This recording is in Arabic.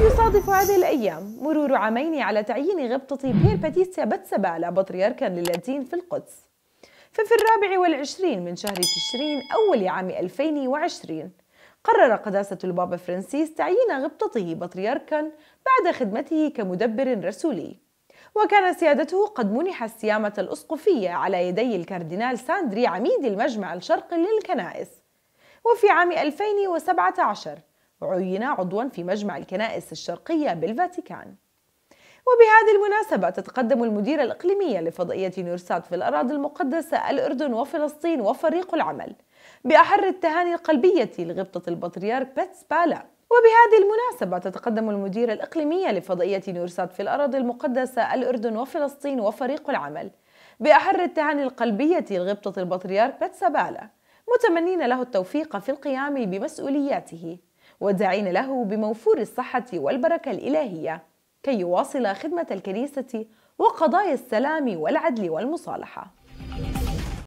يصادف هذه الأيام مرور عامين على تعيين غبطة بير باتيسيا بتسبالة بطريركا للاتين في القدس ففي الرابع والعشرين من شهر تشرين أول عام 2020 قرر قداسة البابا فرانسيس تعيين غبطته بطريركا بعد خدمته كمدبر رسولي وكان سيادته قد منح السيامة الأسقفية على يدي الكاردينال ساندري عميد المجمع الشرقي للكنائس وفي عام 2017 عين عضوا في مجمع الكنائس الشرقية بالفاتيكان وبهذه المناسبة تتقدم المديرة الإقليمية لفضائية نورسات في الأراضي المقدسة الأردن وفلسطين وفريق العمل بأحر التهاني القلبية لغبطة البطريرك بيتس بالا وبهذه المناسبة تتقدم المديرة الإقليمية لفضائية نورسات في الأراضي المقدسة الأردن وفلسطين وفريق العمل بأحر التهاني القلبية لغبطة البطريرك بالا متمنين له التوفيق في القيام بمسؤولياته وداعين له بموفور الصحة والبركة الإلهية كي يواصل خدمة الكنيسة وقضايا السلام والعدل والمصالحة